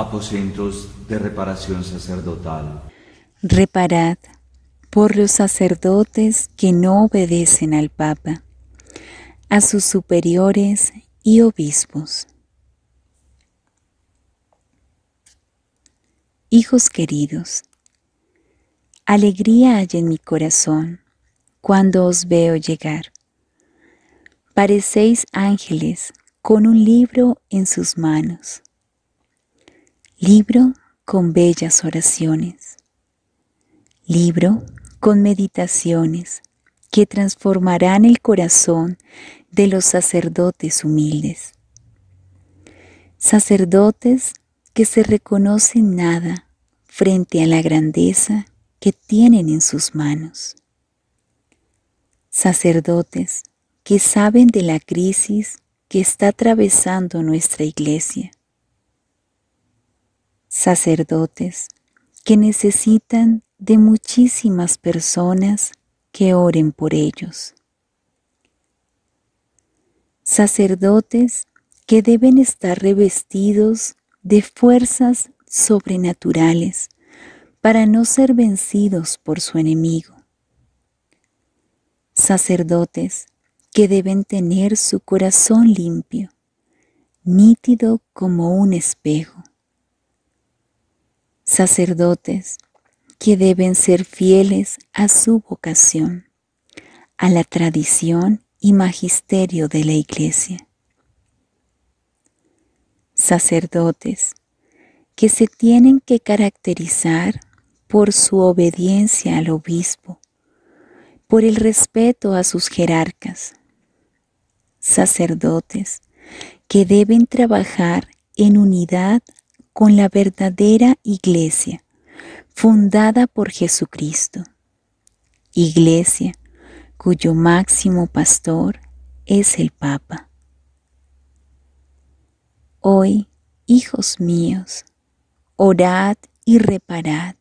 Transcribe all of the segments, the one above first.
aposentos de reparación sacerdotal. Reparad por los sacerdotes que no obedecen al Papa, a sus superiores y obispos. Hijos queridos, alegría hay en mi corazón cuando os veo llegar. Parecéis ángeles con un libro en sus manos. Libro con bellas oraciones. Libro con meditaciones que transformarán el corazón de los sacerdotes humildes. Sacerdotes que se reconocen nada frente a la grandeza que tienen en sus manos. Sacerdotes que saben de la crisis que está atravesando nuestra iglesia sacerdotes que necesitan de muchísimas personas que oren por ellos. Sacerdotes que deben estar revestidos de fuerzas sobrenaturales para no ser vencidos por su enemigo. Sacerdotes que deben tener su corazón limpio, nítido como un espejo sacerdotes que deben ser fieles a su vocación, a la tradición y magisterio de la Iglesia. Sacerdotes que se tienen que caracterizar por su obediencia al obispo, por el respeto a sus jerarcas. Sacerdotes que deben trabajar en unidad con la verdadera iglesia, fundada por Jesucristo. Iglesia cuyo máximo pastor es el Papa. Hoy, hijos míos, orad y reparad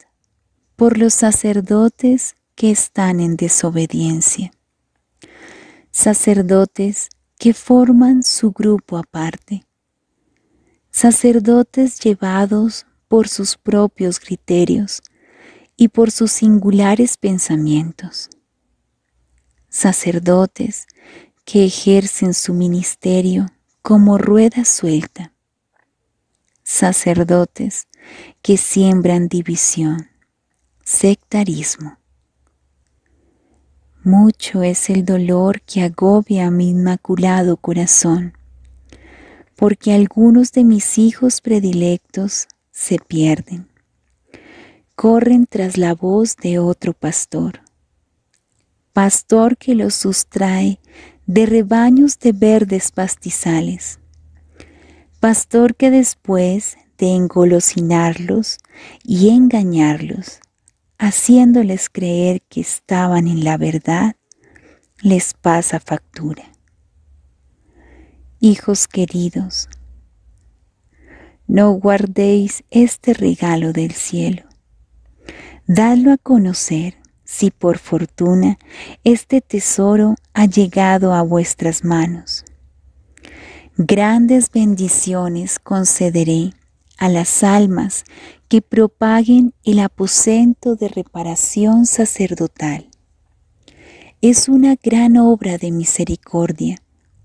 por los sacerdotes que están en desobediencia. Sacerdotes que forman su grupo aparte sacerdotes llevados por sus propios criterios y por sus singulares pensamientos, sacerdotes que ejercen su ministerio como rueda suelta, sacerdotes que siembran división, sectarismo. Mucho es el dolor que agobia mi inmaculado corazón porque algunos de mis hijos predilectos se pierden. Corren tras la voz de otro pastor, pastor que los sustrae de rebaños de verdes pastizales, pastor que después de engolosinarlos y engañarlos, haciéndoles creer que estaban en la verdad, les pasa factura. Hijos queridos, no guardéis este regalo del cielo. Dadlo a conocer si por fortuna este tesoro ha llegado a vuestras manos. Grandes bendiciones concederé a las almas que propaguen el aposento de reparación sacerdotal. Es una gran obra de misericordia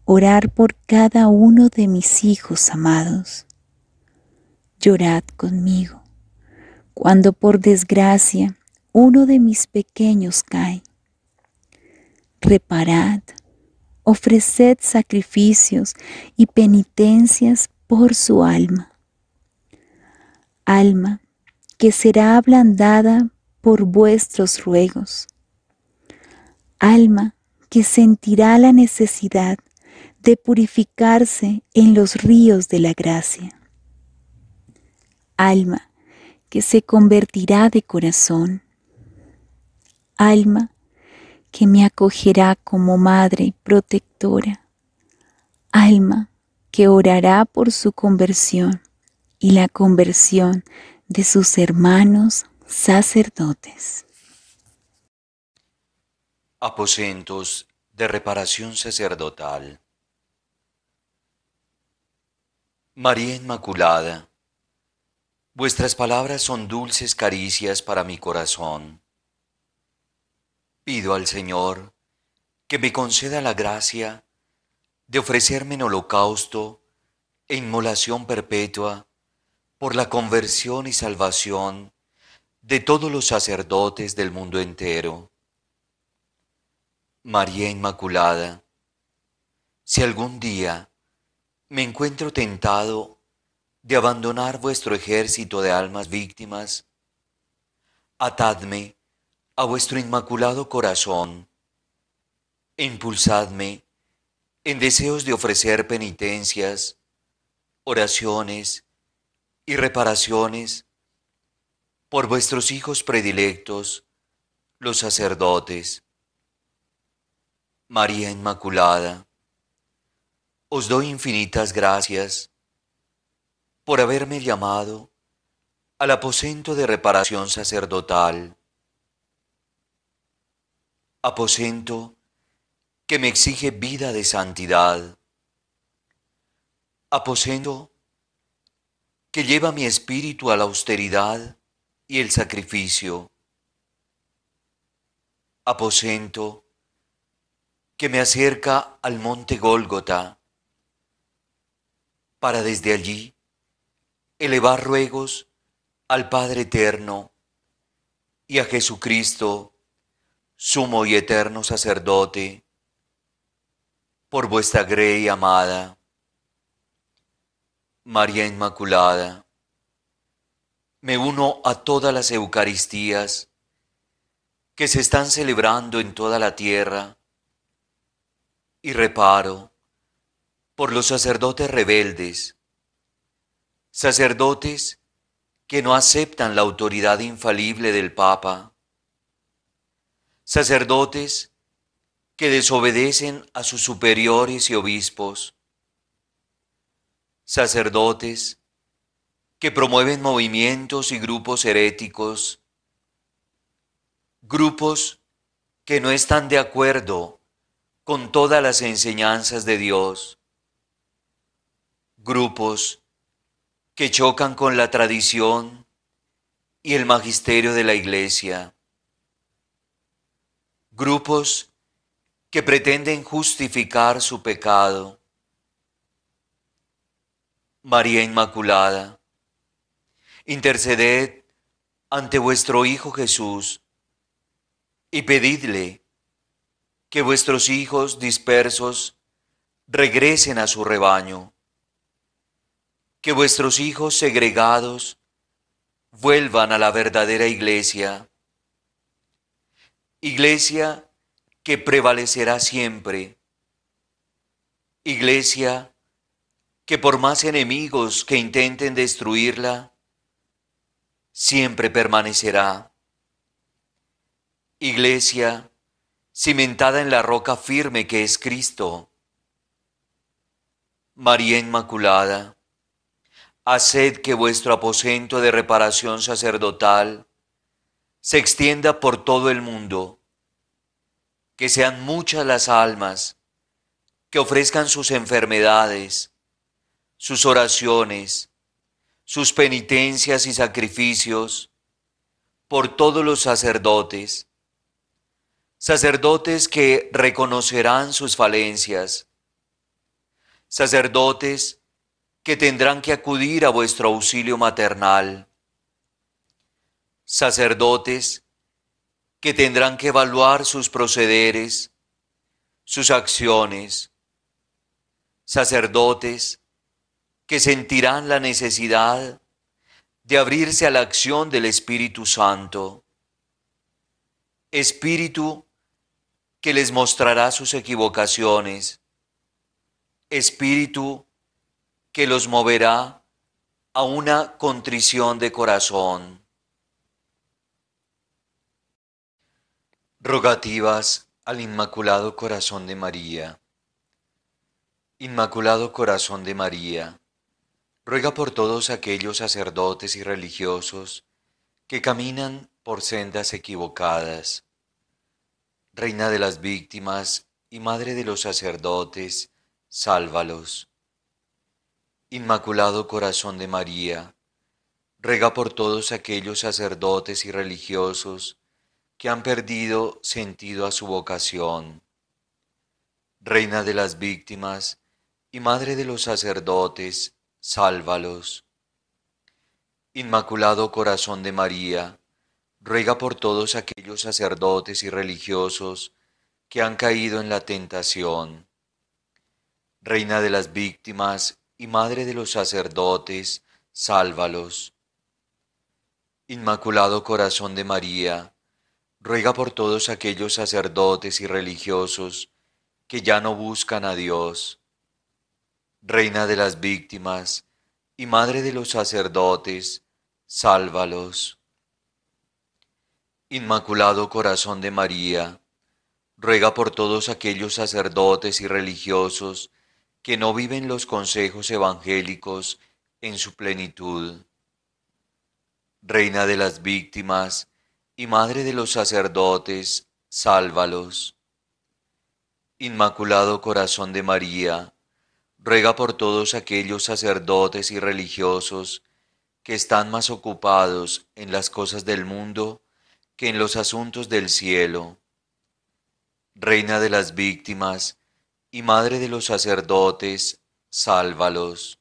orar por cada uno de mis hijos amados. Llorad conmigo cuando por desgracia uno de mis pequeños cae. Reparad, ofreced sacrificios y penitencias por su alma. Alma que será ablandada por vuestros ruegos. Alma que sentirá la necesidad de purificarse en los ríos de la gracia. Alma que se convertirá de corazón. Alma que me acogerá como madre protectora. Alma que orará por su conversión y la conversión de sus hermanos sacerdotes. Aposentos de reparación sacerdotal. María Inmaculada, vuestras palabras son dulces caricias para mi corazón. Pido al Señor que me conceda la gracia de ofrecerme en holocausto e inmolación perpetua por la conversión y salvación de todos los sacerdotes del mundo entero. María Inmaculada, si algún día me encuentro tentado de abandonar vuestro ejército de almas víctimas. Atadme a vuestro inmaculado corazón. Impulsadme en deseos de ofrecer penitencias, oraciones y reparaciones por vuestros hijos predilectos, los sacerdotes. María Inmaculada, os doy infinitas gracias por haberme llamado al aposento de reparación sacerdotal, aposento que me exige vida de santidad, aposento que lleva mi espíritu a la austeridad y el sacrificio, aposento que me acerca al monte Gólgota, para desde allí elevar ruegos al Padre Eterno y a Jesucristo, sumo y eterno sacerdote, por vuestra grey amada, María Inmaculada, me uno a todas las Eucaristías que se están celebrando en toda la tierra y reparo por los sacerdotes rebeldes, sacerdotes que no aceptan la autoridad infalible del Papa, sacerdotes que desobedecen a sus superiores y obispos, sacerdotes que promueven movimientos y grupos heréticos, grupos que no están de acuerdo con todas las enseñanzas de Dios, grupos que chocan con la tradición y el magisterio de la Iglesia, grupos que pretenden justificar su pecado. María Inmaculada, interceded ante vuestro Hijo Jesús y pedidle que vuestros hijos dispersos regresen a su rebaño que vuestros hijos segregados vuelvan a la verdadera iglesia, iglesia que prevalecerá siempre, iglesia que por más enemigos que intenten destruirla, siempre permanecerá, iglesia cimentada en la roca firme que es Cristo, María Inmaculada, haced que vuestro aposento de reparación sacerdotal se extienda por todo el mundo, que sean muchas las almas que ofrezcan sus enfermedades, sus oraciones, sus penitencias y sacrificios por todos los sacerdotes, sacerdotes que reconocerán sus falencias, sacerdotes que tendrán que acudir a vuestro auxilio maternal. Sacerdotes, que tendrán que evaluar sus procederes, sus acciones. Sacerdotes, que sentirán la necesidad de abrirse a la acción del Espíritu Santo. Espíritu que les mostrará sus equivocaciones. Espíritu que los moverá a una contrición de corazón. Rogativas al Inmaculado Corazón de María. Inmaculado Corazón de María, ruega por todos aquellos sacerdotes y religiosos que caminan por sendas equivocadas. Reina de las víctimas y Madre de los sacerdotes, sálvalos Inmaculado Corazón de María, ruega por todos aquellos sacerdotes y religiosos que han perdido sentido a su vocación. Reina de las víctimas y Madre de los sacerdotes, sálvalos. Inmaculado Corazón de María, ruega por todos aquellos sacerdotes y religiosos que han caído en la tentación. Reina de las víctimas y Madre de los sacerdotes, sálvalos. Inmaculado Corazón de María, ruega por todos aquellos sacerdotes y religiosos que ya no buscan a Dios. Reina de las víctimas y Madre de los sacerdotes, sálvalos. Inmaculado Corazón de María, ruega por todos aquellos sacerdotes y religiosos que no viven los consejos evangélicos en su plenitud. Reina de las víctimas y Madre de los sacerdotes, sálvalos. Inmaculado Corazón de María, ruega por todos aquellos sacerdotes y religiosos que están más ocupados en las cosas del mundo que en los asuntos del cielo. Reina de las víctimas y Madre de los sacerdotes, sálvalos.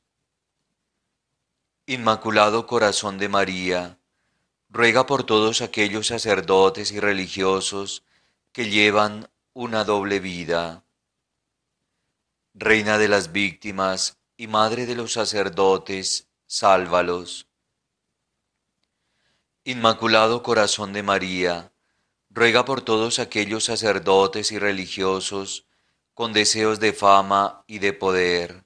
Inmaculado Corazón de María, ruega por todos aquellos sacerdotes y religiosos que llevan una doble vida. Reina de las víctimas y Madre de los sacerdotes, sálvalos. Inmaculado Corazón de María, ruega por todos aquellos sacerdotes y religiosos con deseos de fama y de poder.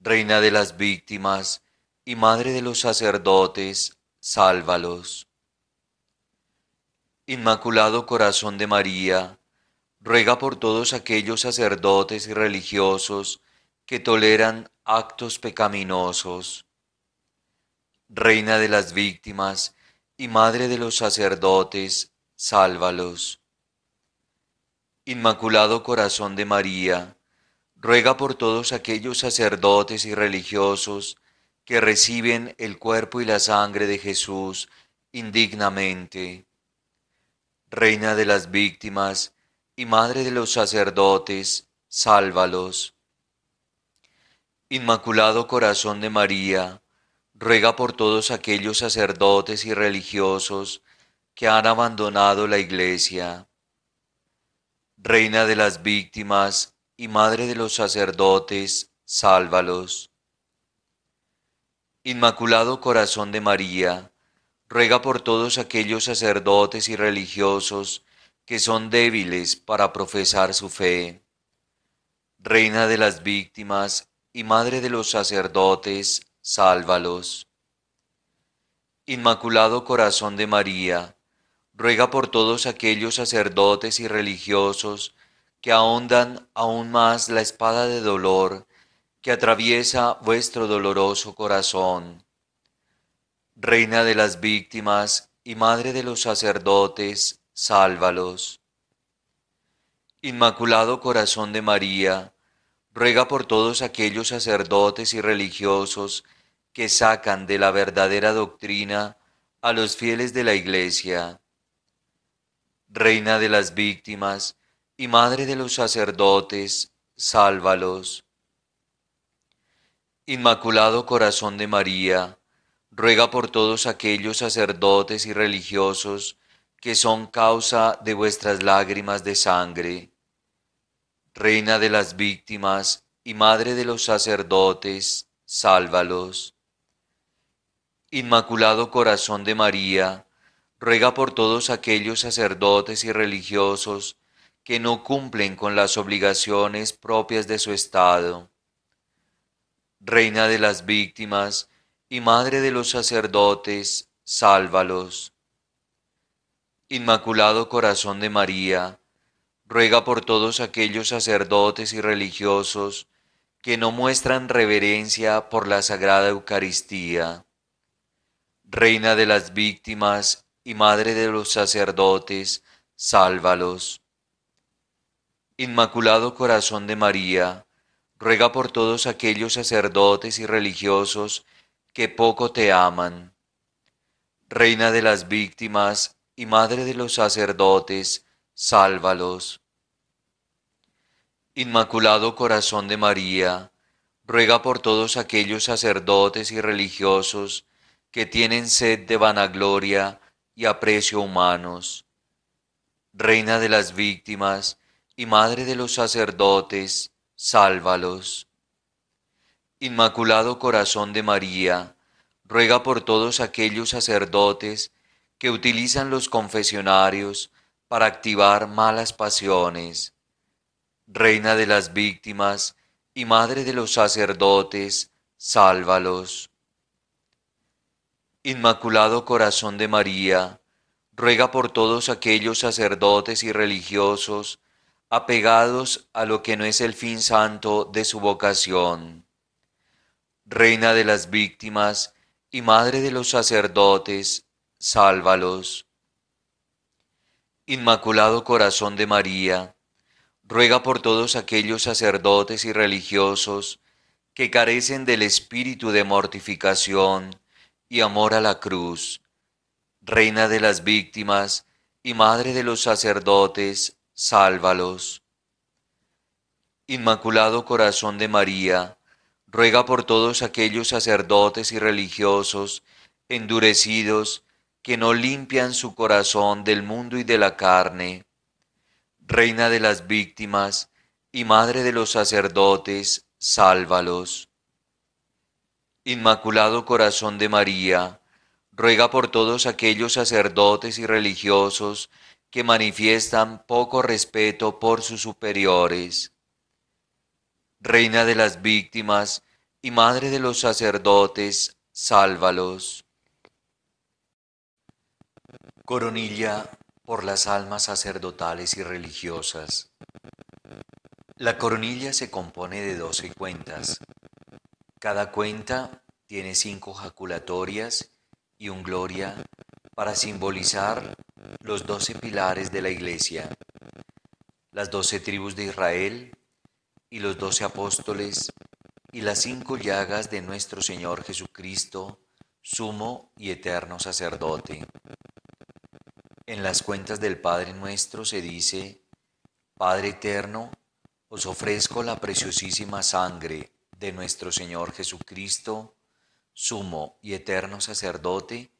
Reina de las víctimas y madre de los sacerdotes, sálvalos. Inmaculado Corazón de María, ruega por todos aquellos sacerdotes y religiosos que toleran actos pecaminosos. Reina de las víctimas y madre de los sacerdotes, sálvalos. Inmaculado Corazón de María, ruega por todos aquellos sacerdotes y religiosos que reciben el cuerpo y la sangre de Jesús indignamente. Reina de las víctimas y Madre de los sacerdotes, sálvalos. Inmaculado Corazón de María, ruega por todos aquellos sacerdotes y religiosos que han abandonado la Iglesia Reina de las víctimas y Madre de los sacerdotes, sálvalos. Inmaculado Corazón de María, ruega por todos aquellos sacerdotes y religiosos que son débiles para profesar su fe. Reina de las víctimas y Madre de los sacerdotes, sálvalos. Inmaculado Corazón de María, ruega por todos aquellos sacerdotes y religiosos que ahondan aún más la espada de dolor que atraviesa vuestro doloroso corazón. Reina de las víctimas y Madre de los sacerdotes, sálvalos. Inmaculado Corazón de María, ruega por todos aquellos sacerdotes y religiosos que sacan de la verdadera doctrina a los fieles de la Iglesia Reina de las víctimas y Madre de los sacerdotes, sálvalos. Inmaculado Corazón de María, ruega por todos aquellos sacerdotes y religiosos que son causa de vuestras lágrimas de sangre. Reina de las víctimas y Madre de los sacerdotes, sálvalos. Inmaculado Corazón de María, ruega por todos aquellos sacerdotes y religiosos que no cumplen con las obligaciones propias de su estado. Reina de las víctimas y Madre de los sacerdotes, sálvalos. Inmaculado Corazón de María, ruega por todos aquellos sacerdotes y religiosos que no muestran reverencia por la Sagrada Eucaristía. Reina de las víctimas y Madre de los sacerdotes, sálvalos. Inmaculado Corazón de María, ruega por todos aquellos sacerdotes y religiosos que poco te aman. Reina de las víctimas y Madre de los sacerdotes, sálvalos. Inmaculado Corazón de María, ruega por todos aquellos sacerdotes y religiosos que tienen sed de vanagloria, y aprecio humanos. Reina de las víctimas y Madre de los sacerdotes, sálvalos. Inmaculado Corazón de María, ruega por todos aquellos sacerdotes que utilizan los confesionarios para activar malas pasiones. Reina de las víctimas y Madre de los sacerdotes, sálvalos. Inmaculado Corazón de María, ruega por todos aquellos sacerdotes y religiosos apegados a lo que no es el fin santo de su vocación. Reina de las víctimas y Madre de los sacerdotes, sálvalos. Inmaculado Corazón de María, ruega por todos aquellos sacerdotes y religiosos que carecen del espíritu de mortificación y amor a la cruz, Reina de las víctimas y Madre de los sacerdotes, sálvalos. Inmaculado Corazón de María, ruega por todos aquellos sacerdotes y religiosos endurecidos que no limpian su corazón del mundo y de la carne. Reina de las víctimas y Madre de los sacerdotes, sálvalos. Inmaculado Corazón de María, ruega por todos aquellos sacerdotes y religiosos que manifiestan poco respeto por sus superiores. Reina de las víctimas y Madre de los sacerdotes, sálvalos. Coronilla por las almas sacerdotales y religiosas. La coronilla se compone de doce cuentas, cada cuenta tiene cinco jaculatorias y un gloria para simbolizar los doce pilares de la iglesia, las doce tribus de Israel y los doce apóstoles y las cinco llagas de nuestro Señor Jesucristo, sumo y eterno sacerdote. En las cuentas del Padre nuestro se dice, Padre eterno, os ofrezco la preciosísima sangre de nuestro Señor Jesucristo, sumo y eterno sacerdote,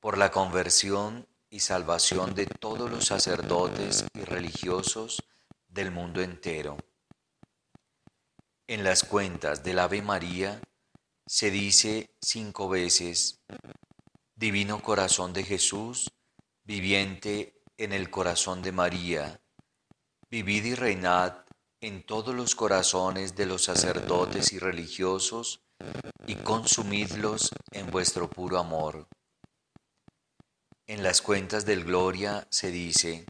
por la conversión y salvación de todos los sacerdotes y religiosos del mundo entero. En las cuentas del Ave María se dice cinco veces, Divino Corazón de Jesús, viviente en el corazón de María, vivid y reinad en todos los corazones de los sacerdotes y religiosos y consumidlos en vuestro puro amor. En las cuentas del Gloria se dice,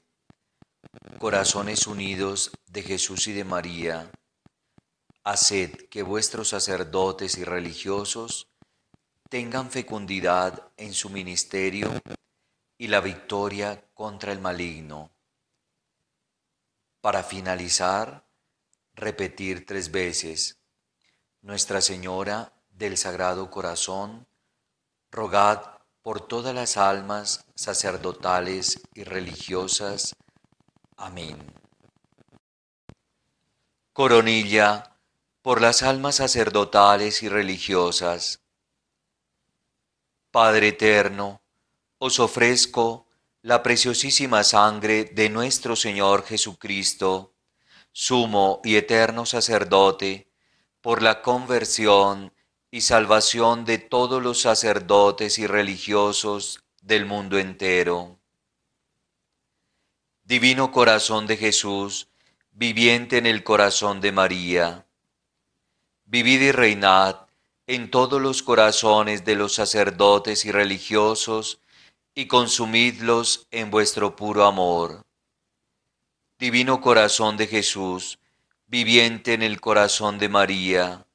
Corazones unidos de Jesús y de María, haced que vuestros sacerdotes y religiosos tengan fecundidad en su ministerio y la victoria contra el maligno. Para finalizar, repetir tres veces, Nuestra Señora del Sagrado Corazón, rogad por todas las almas sacerdotales y religiosas. Amén. Coronilla, por las almas sacerdotales y religiosas. Padre eterno, os ofrezco la preciosísima sangre de nuestro Señor Jesucristo sumo y eterno sacerdote, por la conversión y salvación de todos los sacerdotes y religiosos del mundo entero. Divino corazón de Jesús, viviente en el corazón de María, vivid y reinad en todos los corazones de los sacerdotes y religiosos, y consumidlos en vuestro puro amor Divino corazón de Jesús, viviente en el corazón de María,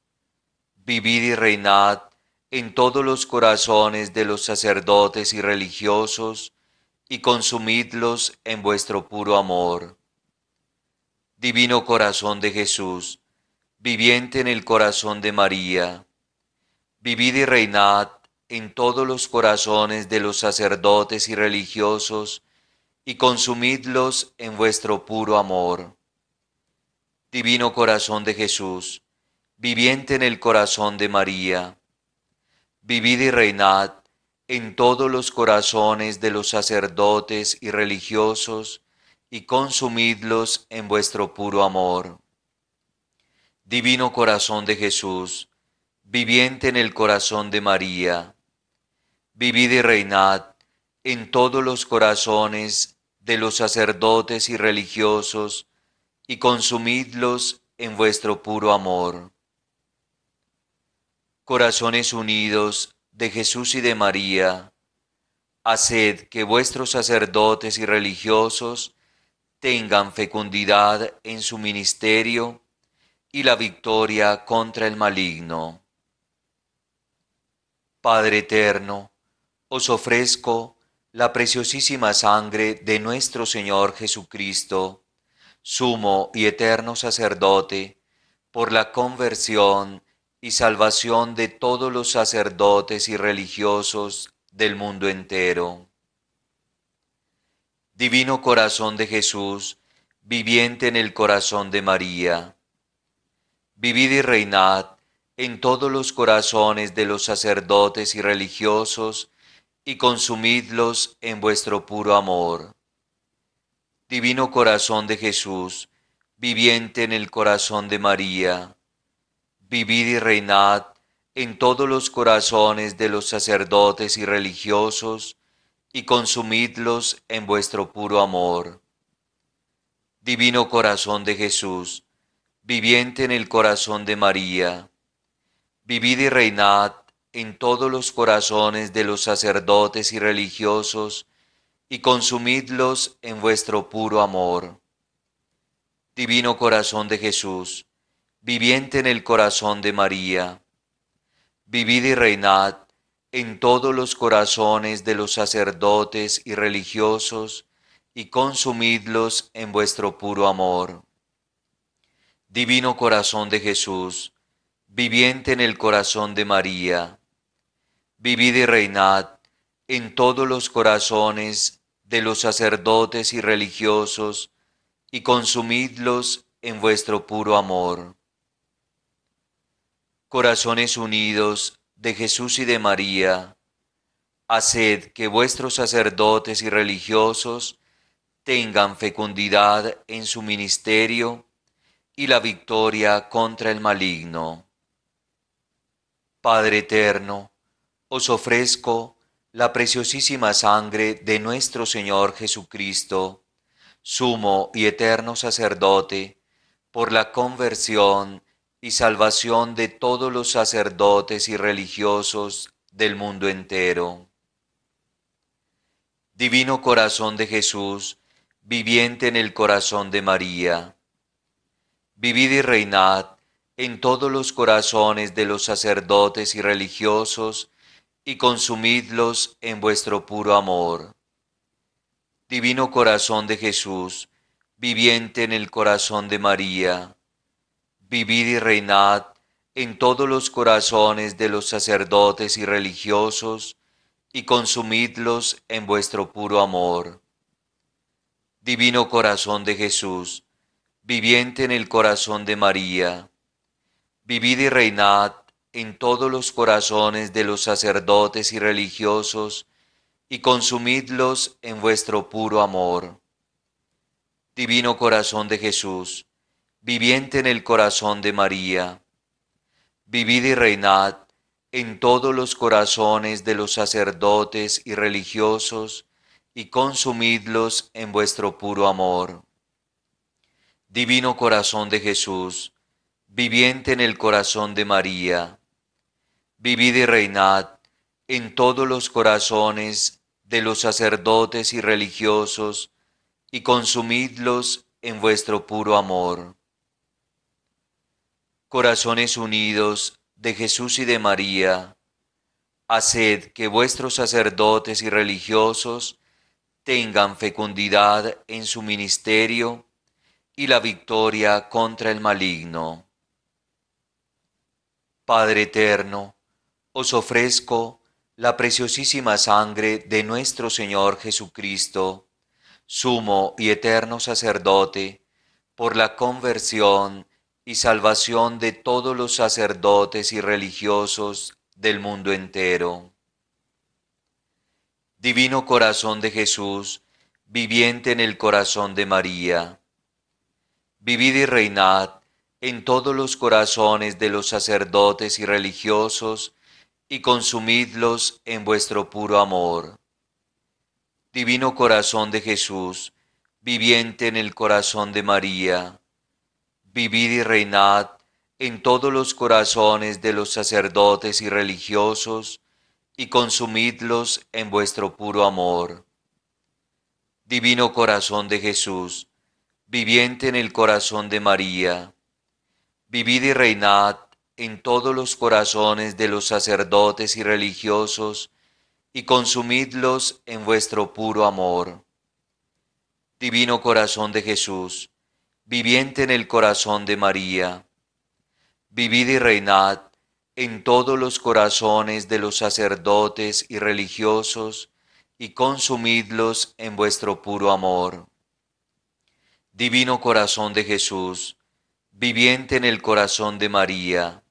vivid y reinad en todos los corazones de los sacerdotes y religiosos, y consumidlos en vuestro puro amor. Divino corazón de Jesús, viviente en el corazón de María, vivid y reinad en todos los corazones de los sacerdotes y religiosos, y consumidlos en vuestro puro amor. Divino corazón de Jesús, viviente en el corazón de María, vivid y reinad en todos los corazones de los sacerdotes y religiosos y consumidlos en vuestro puro amor. Divino corazón de Jesús, viviente en el corazón de María, vivid y reinad en todos los corazones de los sacerdotes y religiosos, y consumidlos en vuestro puro amor. Corazones unidos de Jesús y de María, haced que vuestros sacerdotes y religiosos tengan fecundidad en su ministerio y la victoria contra el maligno. Padre eterno, os ofrezco la preciosísima sangre de nuestro Señor Jesucristo, sumo y eterno sacerdote, por la conversión y salvación de todos los sacerdotes y religiosos del mundo entero. Divino corazón de Jesús, viviente en el corazón de María, vivid y reinad en todos los corazones de los sacerdotes y religiosos, y consumidlos en vuestro puro amor. Divino corazón de Jesús, viviente en el corazón de María, vivid y reinad en todos los corazones de los sacerdotes y religiosos, y consumidlos en vuestro puro amor. Divino corazón de Jesús, viviente en el corazón de María, vivid y reinad en todos los corazones de los sacerdotes y religiosos, y consumidlos en vuestro puro amor. Divino corazón de Jesús, viviente en el corazón de María, vivid y reinad en todos los corazones de los sacerdotes y religiosos, y consumidlos en vuestro puro amor. Divino corazón de Jesús, viviente en el corazón de María, vivid y reinad en todos los corazones de los sacerdotes y religiosos, y consumidlos en vuestro puro amor. Corazones unidos de Jesús y de María, haced que vuestros sacerdotes y religiosos tengan fecundidad en su ministerio y la victoria contra el maligno. Padre eterno, os ofrezco la preciosísima sangre de nuestro Señor Jesucristo, sumo y eterno sacerdote, por la conversión y salvación de todos los sacerdotes y religiosos del mundo entero. Divino corazón de Jesús, viviente en el corazón de María, vivid y reinad en todos los corazones de los sacerdotes y religiosos y consumidlos en vuestro puro amor. Divino corazón de Jesús, viviente en el corazón de María, vivid y reinad en todos los corazones de los sacerdotes y religiosos, y consumidlos en vuestro puro amor. Divino corazón de Jesús, viviente en el corazón de María, vivid y reinad en todos los corazones de los sacerdotes y religiosos, y consumidlos en vuestro puro amor. Divino corazón de Jesús, viviente en el corazón de María, vivid y reinad en todos los corazones de los sacerdotes y religiosos, y consumidlos en vuestro puro amor. Divino corazón de Jesús, viviente en el corazón de María, vivid y reinad en todos los corazones de los sacerdotes y religiosos, y consumidlos en vuestro puro amor. Corazones unidos de Jesús y de María, haced que vuestros sacerdotes y religiosos tengan fecundidad en su ministerio y la victoria contra el maligno. Padre eterno, os ofrezco la preciosísima sangre de nuestro Señor Jesucristo, sumo y eterno sacerdote, por la conversión y salvación de todos los sacerdotes y religiosos del mundo entero. Divino corazón de Jesús, viviente en el corazón de María, vivid y reinad en todos los corazones de los sacerdotes y religiosos, y consumidlos en vuestro puro amor. Divino corazón de Jesús, viviente en el corazón de María, vivid y reinad en todos los corazones de los sacerdotes y religiosos, y consumidlos en vuestro puro amor. Divino corazón de Jesús, viviente en el corazón de María, vivid y reinad en todos los corazones de los sacerdotes y religiosos, y consumidlos en vuestro puro amor. Divino corazón de Jesús, viviente en el corazón de María, vivid y reinad en todos los corazones de los sacerdotes y religiosos, y consumidlos en vuestro puro amor. Divino corazón de Jesús, viviente en el corazón de María,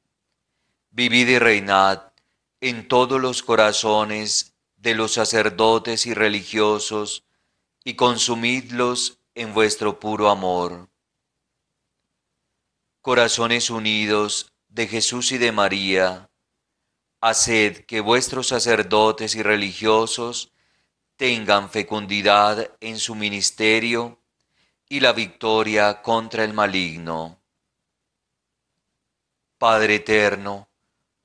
Vivid y reinad en todos los corazones de los sacerdotes y religiosos, y consumidlos en vuestro puro amor. Corazones unidos de Jesús y de María, haced que vuestros sacerdotes y religiosos tengan fecundidad en su ministerio y la victoria contra el maligno. Padre eterno,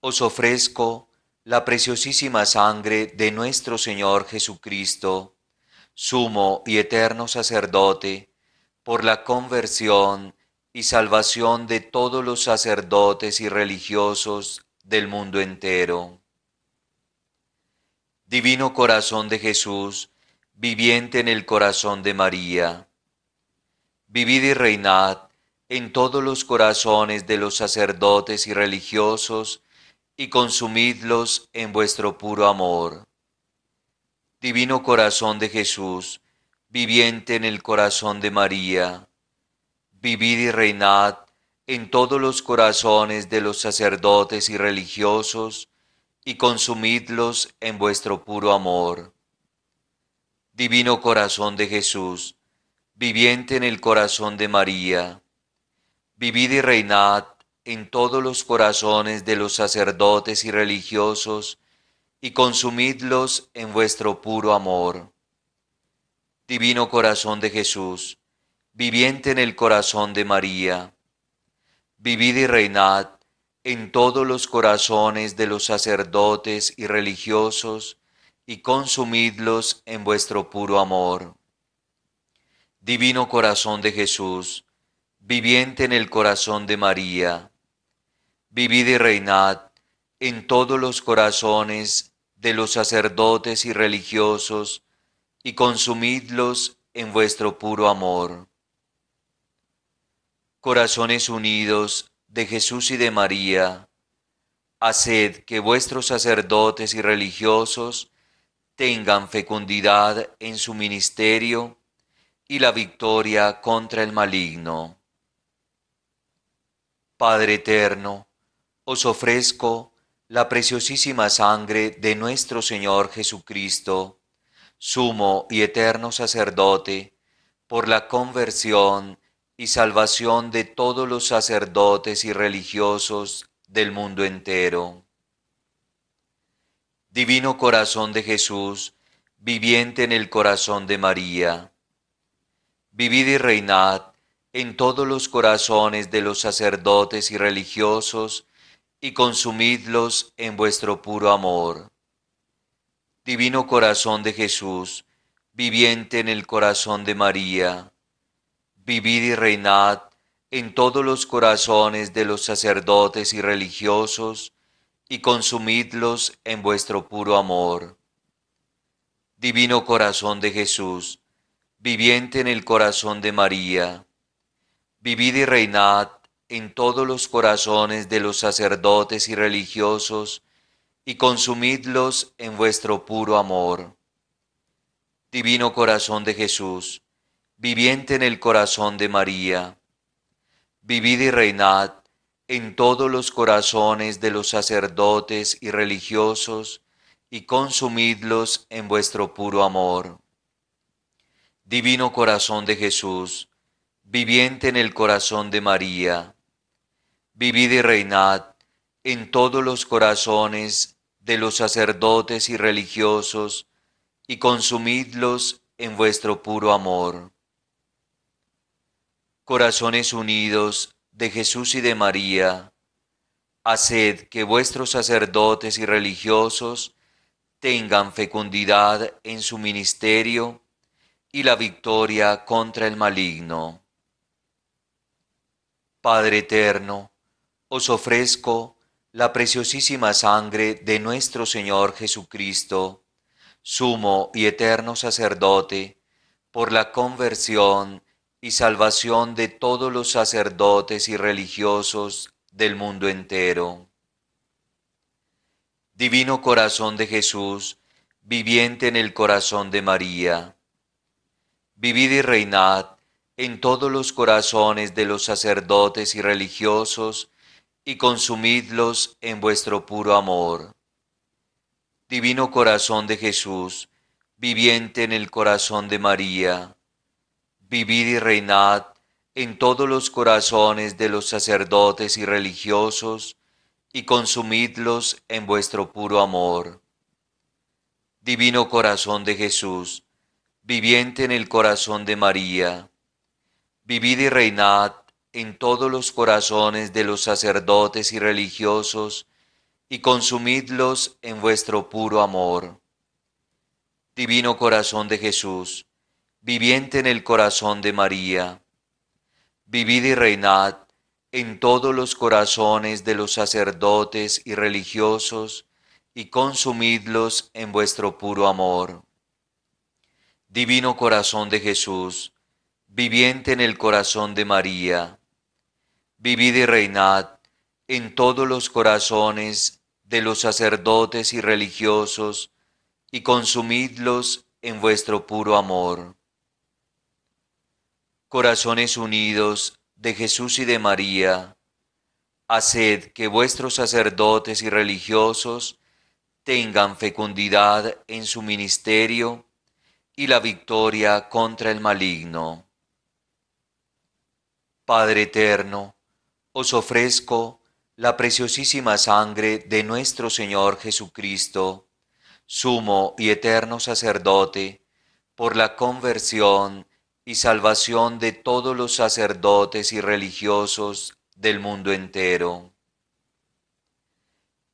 os ofrezco la preciosísima sangre de nuestro Señor Jesucristo, sumo y eterno sacerdote, por la conversión y salvación de todos los sacerdotes y religiosos del mundo entero. Divino corazón de Jesús, viviente en el corazón de María, vivid y reinad en todos los corazones de los sacerdotes y religiosos, y consumidlos en vuestro puro amor. Divino corazón de Jesús, viviente en el corazón de María, vivid y reinad en todos los corazones de los sacerdotes y religiosos, y consumidlos en vuestro puro amor. Divino corazón de Jesús, viviente en el corazón de María, vivid y reinad en todos los corazones de los sacerdotes y religiosos, y consumidlos en vuestro puro amor. Divino corazón de Jesús, viviente en el corazón de María, vivid y reinad en todos los corazones de los sacerdotes y religiosos, y consumidlos en vuestro puro amor. Divino corazón de Jesús, viviente en el corazón de María, Vivid y reinad en todos los corazones de los sacerdotes y religiosos, y consumidlos en vuestro puro amor. Corazones unidos de Jesús y de María, haced que vuestros sacerdotes y religiosos tengan fecundidad en su ministerio y la victoria contra el maligno. Padre eterno, os ofrezco la preciosísima sangre de nuestro Señor Jesucristo, sumo y eterno sacerdote, por la conversión y salvación de todos los sacerdotes y religiosos del mundo entero. Divino corazón de Jesús, viviente en el corazón de María, vivid y reinad en todos los corazones de los sacerdotes y religiosos y consumidlos en vuestro puro amor. Divino corazón de Jesús, viviente en el corazón de María, vivid y reinad en todos los corazones de los sacerdotes y religiosos, y consumidlos en vuestro puro amor. Divino corazón de Jesús, viviente en el corazón de María, vivid y reinad en todos los corazones de los sacerdotes y religiosos, y consumidlos en vuestro puro amor. Divino corazón de Jesús, viviente en el corazón de María, vivid y reinad en todos los corazones de los sacerdotes y religiosos, y consumidlos en vuestro puro amor. Divino corazón de Jesús, viviente en el corazón de María, Vivid y reinad en todos los corazones de los sacerdotes y religiosos, y consumidlos en vuestro puro amor. Corazones unidos de Jesús y de María, haced que vuestros sacerdotes y religiosos tengan fecundidad en su ministerio y la victoria contra el maligno. Padre eterno, os ofrezco la preciosísima sangre de nuestro Señor Jesucristo, sumo y eterno sacerdote, por la conversión y salvación de todos los sacerdotes y religiosos del mundo entero. Divino corazón de Jesús, viviente en el corazón de María, vivid y reinad en todos los corazones de los sacerdotes y religiosos, y consumidlos en vuestro puro amor. Divino corazón de Jesús, viviente en el corazón de María, vivid y reinad en todos los corazones de los sacerdotes y religiosos, y consumidlos en vuestro puro amor. Divino corazón de Jesús, viviente en el corazón de María, vivid y reinad en todos los corazones de los sacerdotes y religiosos, y consumidlos en vuestro puro amor. Divino corazón de Jesús, viviente en el corazón de María, vivid y reinad en todos los corazones de los sacerdotes y religiosos, y consumidlos en vuestro puro amor. Divino corazón de Jesús, viviente en el corazón de María, Vivid y reinad en todos los corazones de los sacerdotes y religiosos, y consumidlos en vuestro puro amor. Corazones unidos de Jesús y de María, haced que vuestros sacerdotes y religiosos tengan fecundidad en su ministerio y la victoria contra el maligno. Padre eterno, os ofrezco la preciosísima sangre de nuestro Señor Jesucristo, sumo y eterno sacerdote, por la conversión y salvación de todos los sacerdotes y religiosos del mundo entero.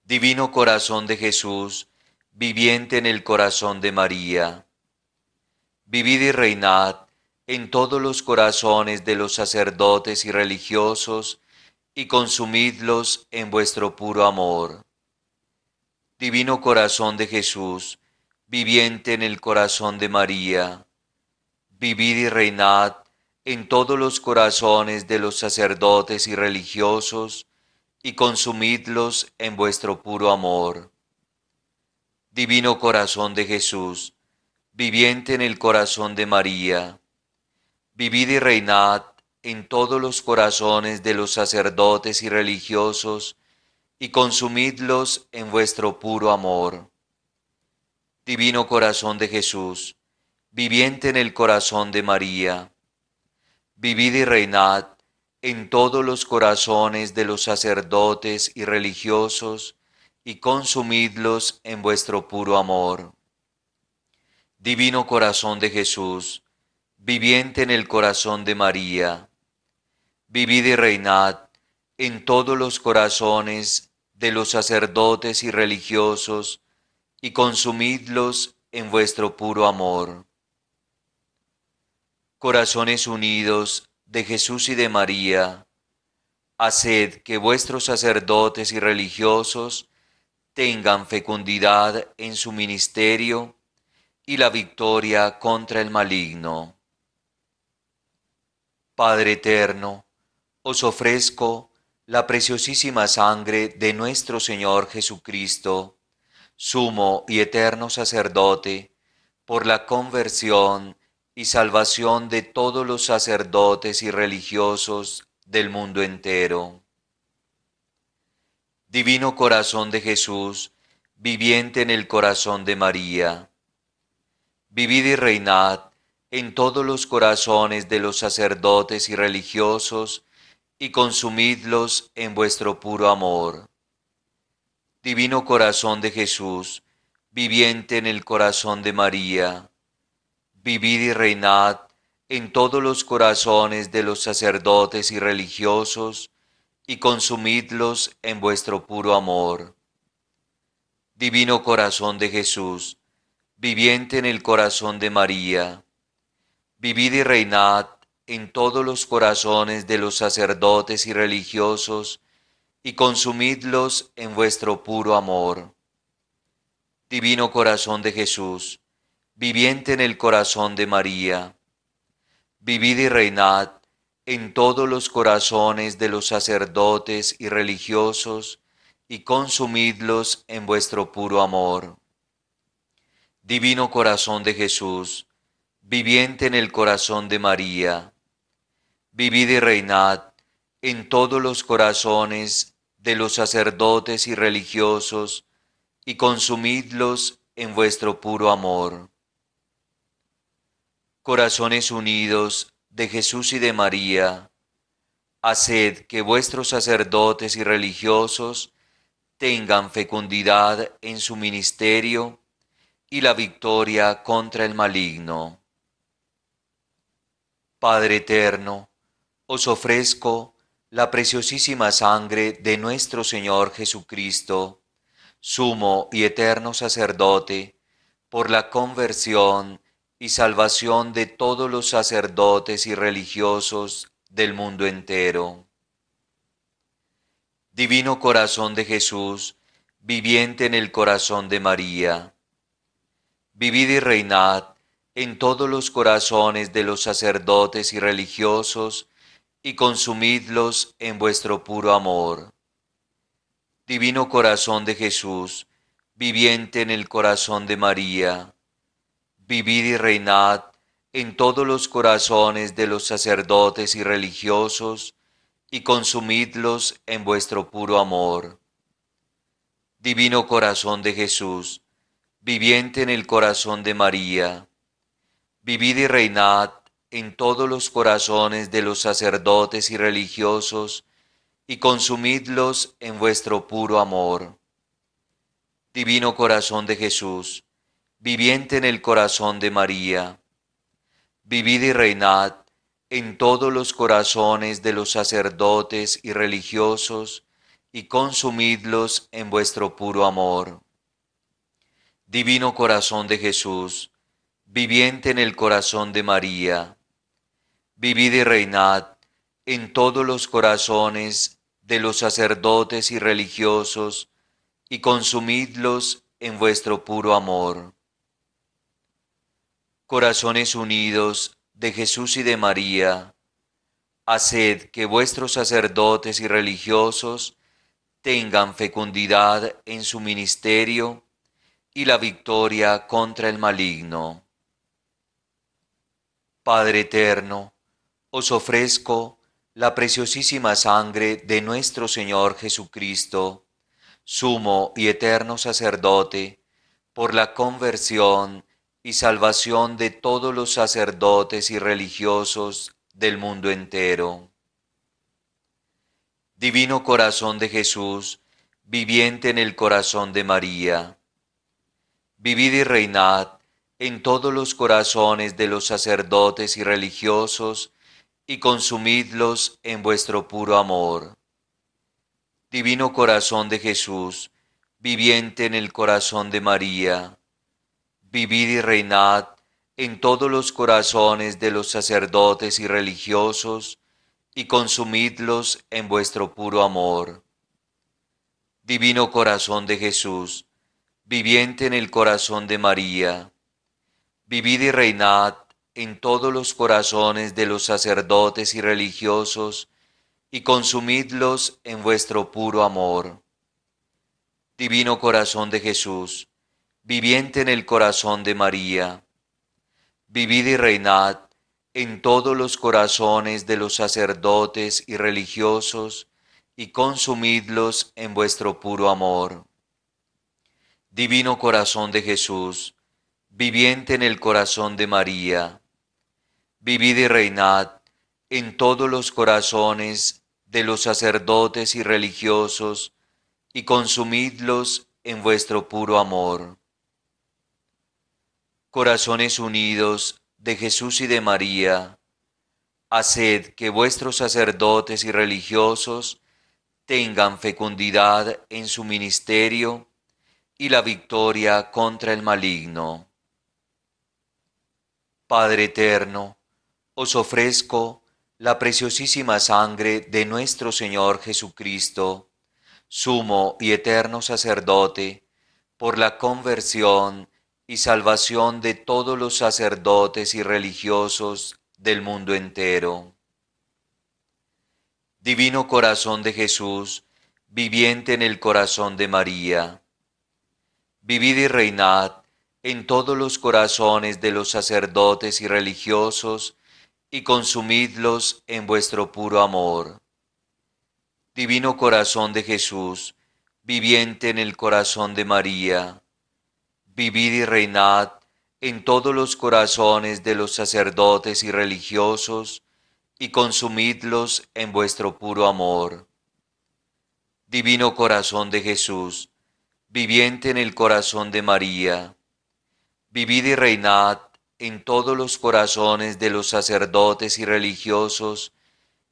Divino corazón de Jesús, viviente en el corazón de María, vivid y reinad en todos los corazones de los sacerdotes y religiosos y consumidlos en vuestro puro amor. Divino corazón de Jesús, viviente en el corazón de María, vivid y reinad en todos los corazones de los sacerdotes y religiosos, y consumidlos en vuestro puro amor. Divino corazón de Jesús, viviente en el corazón de María, vivid y reinad en todos los corazones de los sacerdotes y religiosos, y consumidlos en vuestro puro amor. Divino corazón de Jesús, viviente en el corazón de María, vivid y reinad en todos los corazones de los sacerdotes y religiosos, y consumidlos en vuestro puro amor. Divino corazón de Jesús, viviente en el corazón de María, vivid y reinad en todos los corazones de los sacerdotes y religiosos, y consumidlos en vuestro puro amor. Corazones unidos de Jesús y de María, haced que vuestros sacerdotes y religiosos tengan fecundidad en su ministerio y la victoria contra el maligno. Padre eterno, os ofrezco la preciosísima sangre de nuestro Señor Jesucristo, sumo y eterno sacerdote, por la conversión y salvación de todos los sacerdotes y religiosos del mundo entero. Divino corazón de Jesús, viviente en el corazón de María, vivid y reinad en todos los corazones de los sacerdotes y religiosos, y consumidlos en vuestro puro amor. Divino corazón de Jesús, viviente en el corazón de María, vivid y reinad en todos los corazones de los sacerdotes y religiosos, y consumidlos en vuestro puro amor. Divino corazón de Jesús, viviente en el corazón de María, vivid y reinad en todos los corazones de los sacerdotes y religiosos, y consumidlos en vuestro puro amor. Divino corazón de Jesús, viviente en el corazón de María, vivid y reinad en todos los corazones de los sacerdotes y religiosos, y consumidlos en vuestro puro amor. Divino corazón de Jesús, viviente en el corazón de María, Vivid y reinad en todos los corazones de los sacerdotes y religiosos, y consumidlos en vuestro puro amor. Corazones unidos de Jesús y de María, haced que vuestros sacerdotes y religiosos tengan fecundidad en su ministerio y la victoria contra el maligno. Padre eterno, os ofrezco la preciosísima sangre de nuestro Señor Jesucristo, sumo y eterno sacerdote, por la conversión y salvación de todos los sacerdotes y religiosos del mundo entero. Divino corazón de Jesús, viviente en el corazón de María, vivid y reinad en todos los corazones de los sacerdotes y religiosos, y consumidlos en vuestro puro amor. Divino corazón de Jesús, viviente en el corazón de María, vivid y reinad en todos los corazones de los sacerdotes y religiosos, y consumidlos en vuestro puro amor. Divino corazón de Jesús, viviente en el corazón de María, vivid y reinad en todos los corazones de los sacerdotes y religiosos, y consumidlos en vuestro puro amor. Divino corazón de Jesús, viviente en el corazón de María, vivid y reinad en todos los corazones de los sacerdotes y religiosos, y consumidlos en vuestro puro amor. Divino corazón de Jesús, viviente en el corazón de María, vivid y reinad en todos los corazones de los sacerdotes y religiosos, y consumidlos en vuestro puro amor. Corazones unidos de Jesús y de María, haced que vuestros sacerdotes y religiosos tengan fecundidad en su ministerio y la victoria contra el maligno. Padre eterno, os ofrezco la preciosísima sangre de nuestro Señor Jesucristo, sumo y eterno sacerdote, por la conversión y salvación de todos los sacerdotes y religiosos del mundo entero. Divino corazón de Jesús, viviente en el corazón de María, vivid y reinad en todos los corazones de los sacerdotes y religiosos, y consumidlos en vuestro puro amor. Divino corazón de Jesús, viviente en el corazón de María, vivid y reinad en todos los corazones de los sacerdotes y religiosos, y consumidlos en vuestro puro amor. Divino corazón de Jesús, viviente en el corazón de María, vivid y reinad en todos los corazones de los sacerdotes y religiosos, y consumidlos en vuestro puro amor. Divino corazón de Jesús, viviente en el corazón de María, vivid y reinad en todos los corazones de los sacerdotes y religiosos, y consumidlos en vuestro puro amor. Divino corazón de Jesús, viviente en el corazón de María, vivid y reinad en todos los corazones de los sacerdotes y religiosos, y consumidlos en vuestro puro amor. Corazones unidos de Jesús y de María, haced que vuestros sacerdotes y religiosos tengan fecundidad en su ministerio y la victoria contra el maligno. Padre eterno, os ofrezco la preciosísima sangre de nuestro Señor Jesucristo, sumo y eterno sacerdote, por la conversión y salvación de todos los sacerdotes y religiosos del mundo entero. Divino corazón de Jesús, viviente en el corazón de María, vivid y reinad en todos los corazones de los sacerdotes y religiosos, y consumidlos en vuestro puro amor. Divino corazón de Jesús, viviente en el corazón de María, vivid y reinad en todos los corazones de los sacerdotes y religiosos, y consumidlos en vuestro puro amor. Divino corazón de Jesús, viviente en el corazón de María, vivid y reinad en todos los corazones de los sacerdotes y religiosos,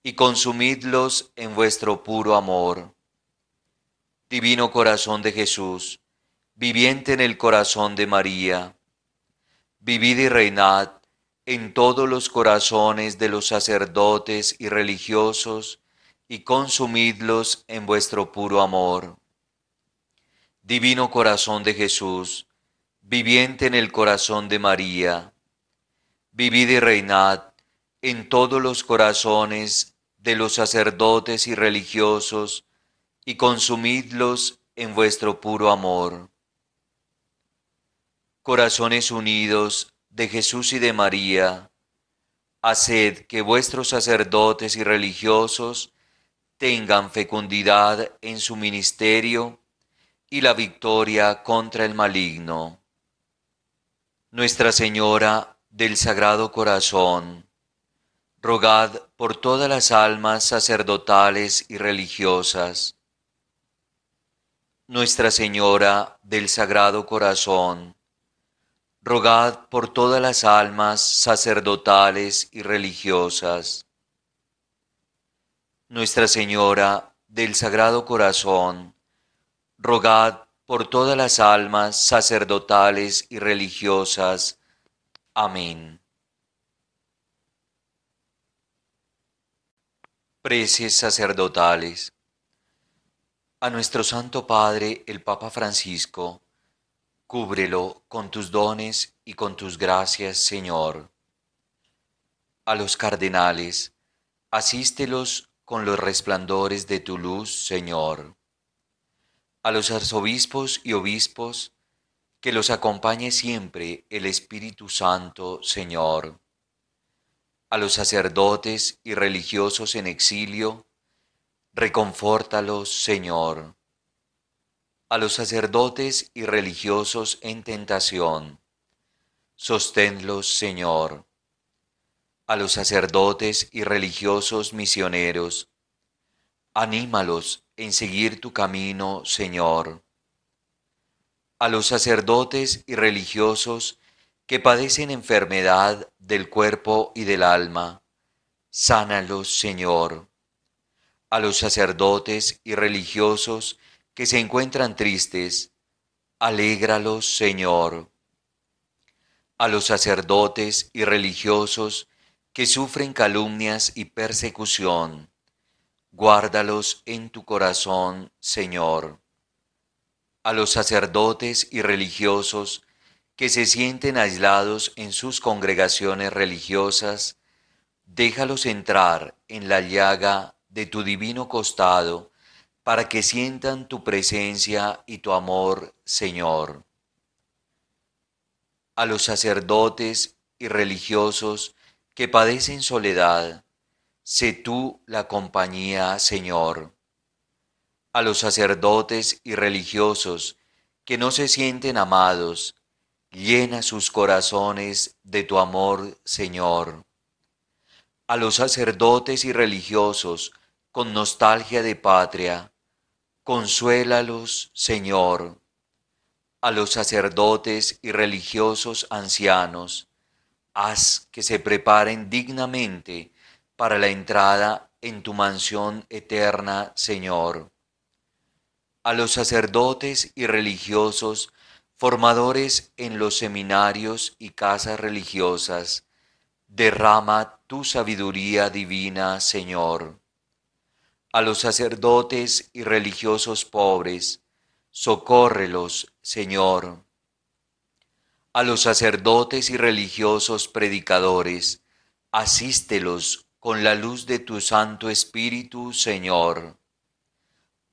y consumidlos en vuestro puro amor. Divino corazón de Jesús, viviente en el corazón de María, vivid y reinad en todos los corazones de los sacerdotes y religiosos, y consumidlos en vuestro puro amor. Divino corazón de Jesús, viviente en el corazón de María, vivid y reinad en todos los corazones de los sacerdotes y religiosos, y consumidlos en vuestro puro amor. Corazones unidos de Jesús y de María, haced que vuestros sacerdotes y religiosos tengan fecundidad en su ministerio y la victoria contra el maligno. Nuestra Señora del Sagrado Corazón, rogad por todas las almas sacerdotales y religiosas. Nuestra Señora del Sagrado Corazón, rogad por todas las almas sacerdotales y religiosas. Nuestra Señora del Sagrado Corazón, rogad por todas las almas sacerdotales y religiosas Amén. Preces sacerdotales. A nuestro Santo Padre, el Papa Francisco, cúbrelo con tus dones y con tus gracias, Señor. A los cardenales, asístelos con los resplandores de tu luz, Señor. A los arzobispos y obispos, que los acompañe siempre el Espíritu Santo, Señor. A los sacerdotes y religiosos en exilio, reconfórtalos, Señor. A los sacerdotes y religiosos en tentación, sosténlos, Señor. A los sacerdotes y religiosos misioneros, anímalos en seguir tu camino, Señor a los sacerdotes y religiosos que padecen enfermedad del cuerpo y del alma. Sánalos, Señor. A los sacerdotes y religiosos que se encuentran tristes, alégralos, Señor. A los sacerdotes y religiosos que sufren calumnias y persecución, guárdalos en tu corazón, Señor a los sacerdotes y religiosos que se sienten aislados en sus congregaciones religiosas, déjalos entrar en la llaga de tu divino costado para que sientan tu presencia y tu amor, Señor. A los sacerdotes y religiosos que padecen soledad, sé tú la compañía, Señor a los sacerdotes y religiosos que no se sienten amados, llena sus corazones de tu amor, Señor. A los sacerdotes y religiosos con nostalgia de patria, consuélalos, Señor. A los sacerdotes y religiosos ancianos, haz que se preparen dignamente para la entrada en tu mansión eterna, Señor a los sacerdotes y religiosos, formadores en los seminarios y casas religiosas, derrama tu sabiduría divina, Señor. A los sacerdotes y religiosos pobres, socórrelos, Señor. A los sacerdotes y religiosos predicadores, asístelos con la luz de tu Santo Espíritu, Señor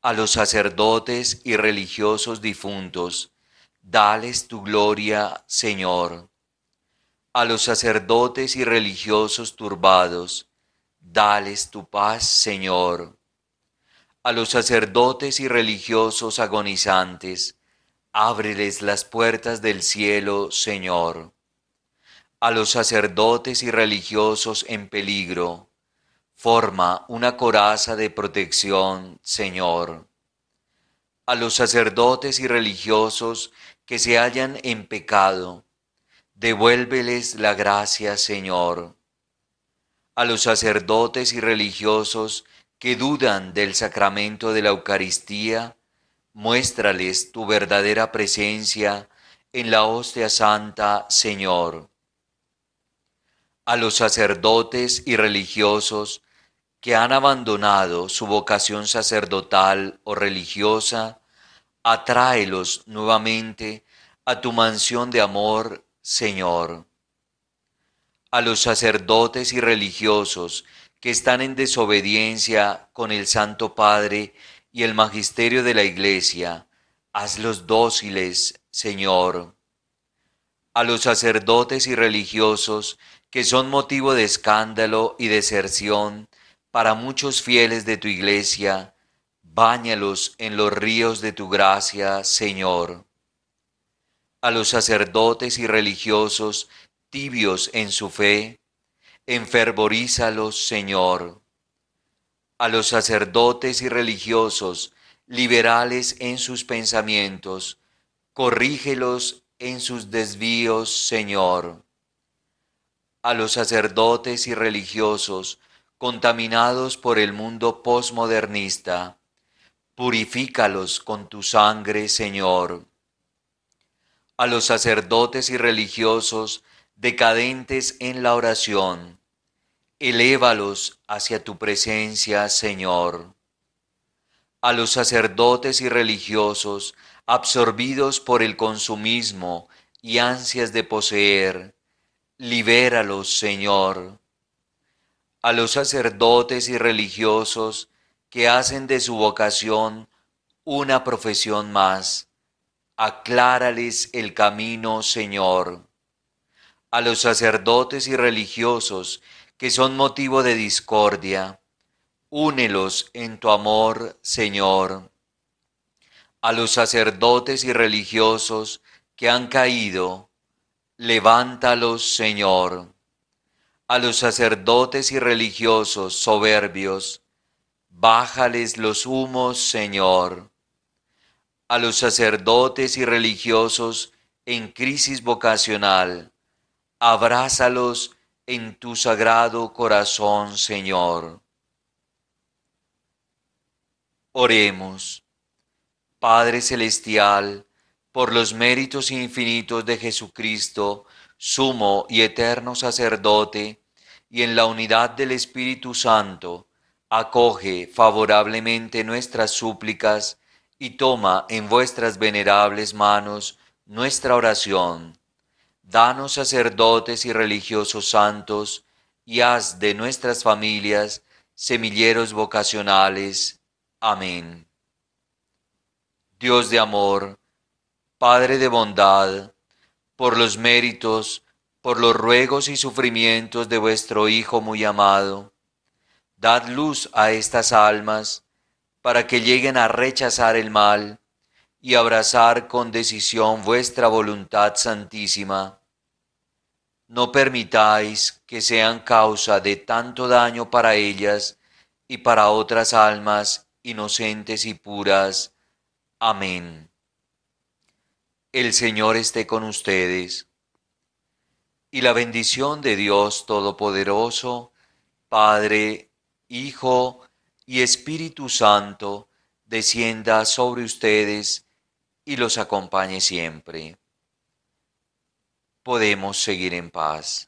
a los sacerdotes y religiosos difuntos, dales tu gloria, Señor. A los sacerdotes y religiosos turbados, dales tu paz, Señor. A los sacerdotes y religiosos agonizantes, ábreles las puertas del cielo, Señor. A los sacerdotes y religiosos en peligro, Forma una coraza de protección, Señor, a los sacerdotes y religiosos que se hallan en pecado. Devuélveles la gracia, Señor. A los sacerdotes y religiosos que dudan del sacramento de la Eucaristía, muéstrales tu verdadera presencia en la hostia santa, Señor. A los sacerdotes y religiosos que han abandonado su vocación sacerdotal o religiosa, atráelos nuevamente a tu mansión de amor, Señor. A los sacerdotes y religiosos que están en desobediencia con el Santo Padre y el magisterio de la Iglesia, hazlos dóciles, Señor. A los sacerdotes y religiosos que son motivo de escándalo y deserción para muchos fieles de tu iglesia, báñalos en los ríos de tu gracia, Señor. A los sacerdotes y religiosos tibios en su fe, enfervorízalos, Señor. A los sacerdotes y religiosos liberales en sus pensamientos, corrígelos en sus desvíos, Señor. A los sacerdotes y religiosos contaminados por el mundo posmodernista. Purifícalos con tu sangre, Señor. A los sacerdotes y religiosos decadentes en la oración, elévalos hacia tu presencia, Señor. A los sacerdotes y religiosos absorbidos por el consumismo y ansias de poseer, libéralos, Señor a los sacerdotes y religiosos que hacen de su vocación una profesión más. Aclárales el camino, Señor. A los sacerdotes y religiosos que son motivo de discordia, únelos en tu amor, Señor. A los sacerdotes y religiosos que han caído, levántalos, Señor a los sacerdotes y religiosos soberbios, bájales los humos, Señor. A los sacerdotes y religiosos en crisis vocacional, abrázalos en tu sagrado corazón, Señor. Oremos, Padre Celestial, por los méritos infinitos de Jesucristo, sumo y eterno sacerdote, y en la unidad del Espíritu Santo, acoge favorablemente nuestras súplicas y toma en vuestras venerables manos nuestra oración. Danos sacerdotes y religiosos santos, y haz de nuestras familias semilleros vocacionales. Amén. Dios de amor, Padre de bondad, por los méritos, por los ruegos y sufrimientos de vuestro Hijo muy amado. Dad luz a estas almas para que lleguen a rechazar el mal y abrazar con decisión vuestra voluntad santísima. No permitáis que sean causa de tanto daño para ellas y para otras almas inocentes y puras. Amén. El Señor esté con ustedes. Y la bendición de Dios Todopoderoso, Padre, Hijo y Espíritu Santo, descienda sobre ustedes y los acompañe siempre. Podemos seguir en paz.